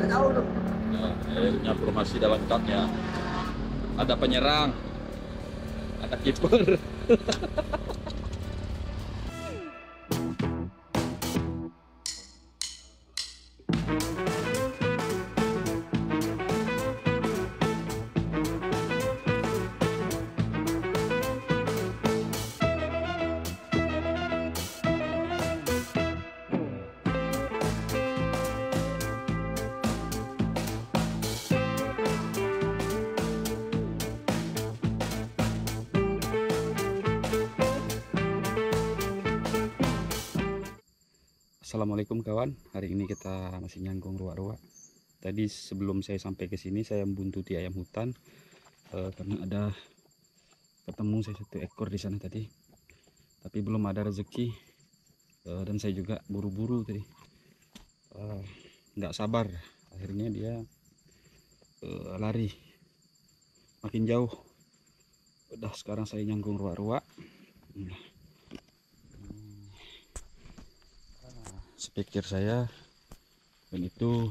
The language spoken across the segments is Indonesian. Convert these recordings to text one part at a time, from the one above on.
tahu Ya, punya formasi dalam lengkapnya. Ada penyerang, ada kiper. Assalamualaikum kawan hari ini kita masih nyanggung ruak-ruak tadi sebelum saya sampai ke sini saya membuntuti ayam hutan e, karena ada ketemu saya satu ekor di sana tadi tapi belum ada rezeki e, dan saya juga buru-buru tadi eh, nggak e, sabar akhirnya dia e, lari makin jauh udah sekarang saya nyanggung ruak-ruak hmm. sepikir saya dan itu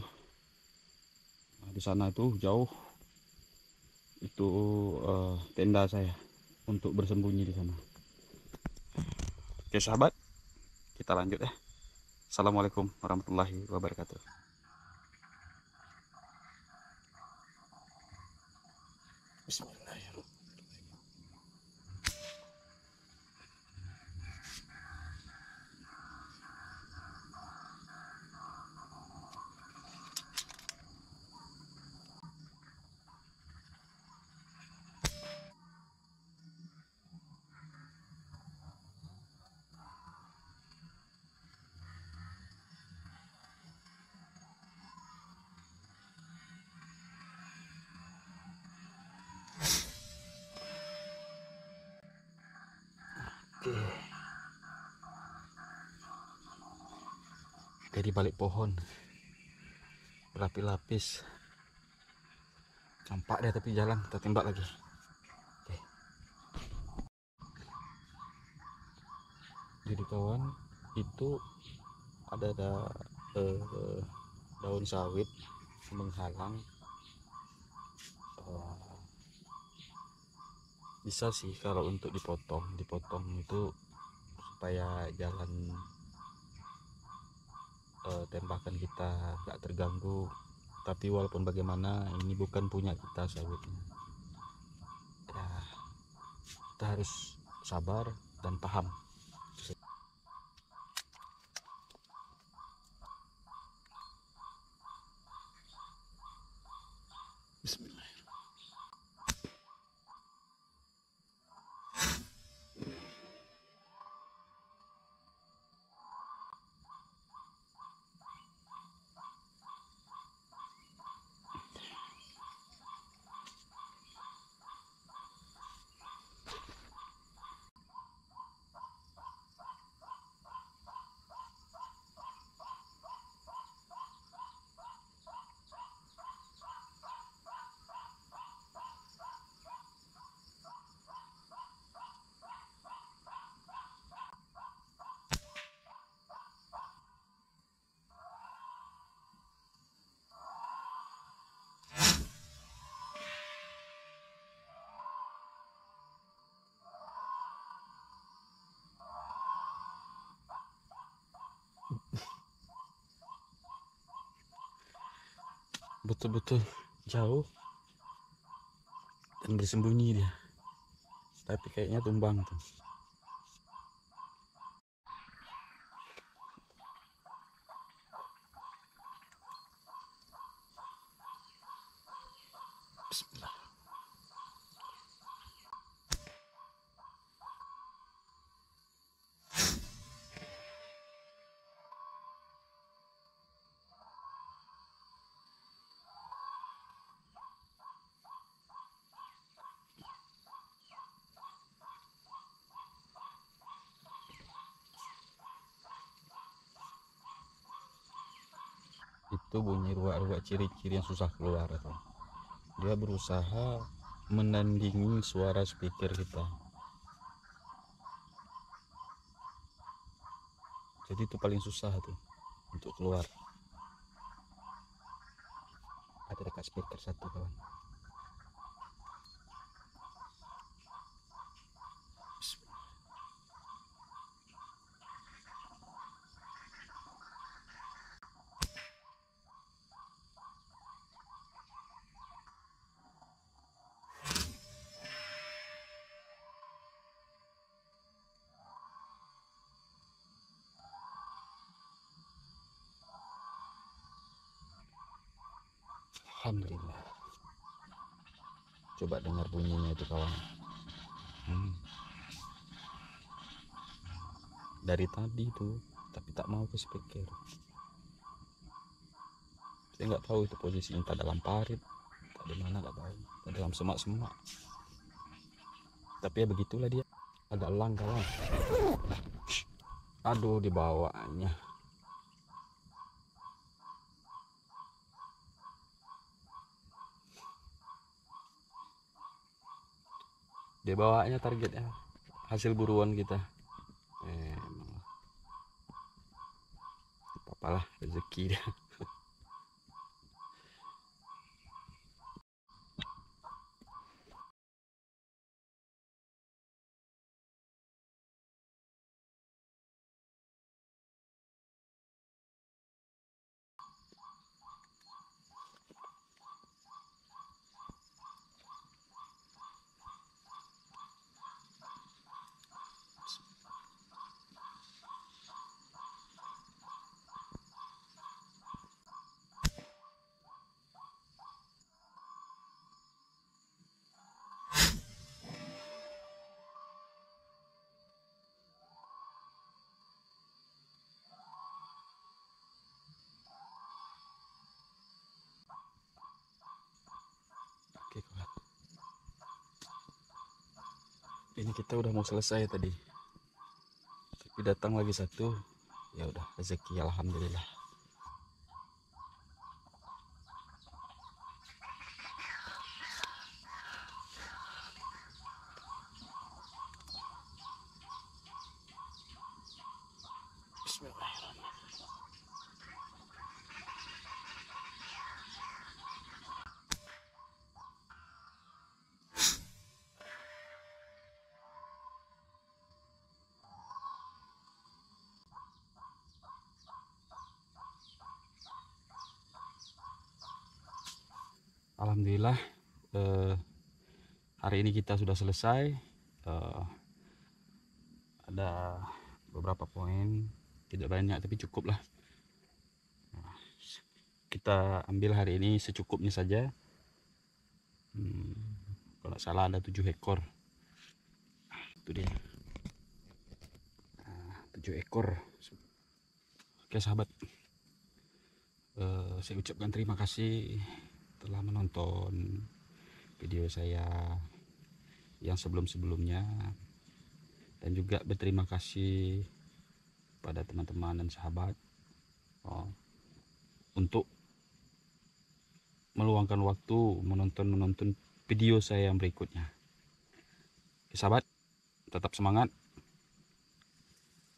di sana itu jauh itu uh, tenda saya untuk bersembunyi di sana oke sahabat kita lanjut ya assalamualaikum warahmatullahi wabarakatuh Bismillah. dari di balik pohon berlapis-lapis campak deh tapi jalan kita tembak lagi oke jadi kawan itu ada ada eh, daun sawit menghalang eh, bisa sih kalau untuk dipotong dipotong itu supaya jalan uh, tembakan kita gak terganggu tapi walaupun bagaimana ini bukan punya kita sawitnya ya kita harus sabar dan paham betul-betul jauh dan bersembunyi dia tapi kayaknya tumbang tuh itu bunyi ruak-ruak ciri-ciri yang susah keluar itu ya, dia berusaha menandingi suara speaker kita jadi itu paling susah tuh untuk keluar ada dekat speaker satu kawan Alhamdulillah. Coba dengar bunyinya itu kawan. Hmm. Dari tadi itu, tapi tak mau ke Saya nggak tahu itu posisinya tak dalam parit, tak di mana nggak tahu, tak dalam semak-semak. Tapi ya begitulah dia. Agak langka kawan. Aduh dibawanya. dia bawanya ya hasil buruan kita eh, apalah rezeki dia ini kita udah mau selesai tadi tapi datang lagi satu ya udah rezeki alhamdulillah Alhamdulillah eh, hari ini kita sudah selesai eh, ada beberapa poin tidak banyak tapi cukup lah nah, kita ambil hari ini secukupnya saja hmm, kalau salah ada tujuh ekor itu dia nah, tujuh ekor oke sahabat eh, saya ucapkan terima kasih telah menonton video saya yang sebelum-sebelumnya dan juga berterima kasih pada teman-teman dan sahabat oh, untuk meluangkan waktu menonton-menonton video saya yang berikutnya. sahabat, tetap semangat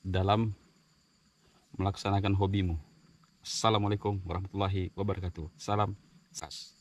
dalam melaksanakan hobimu. Assalamualaikum warahmatullahi wabarakatuh. Salam Sas.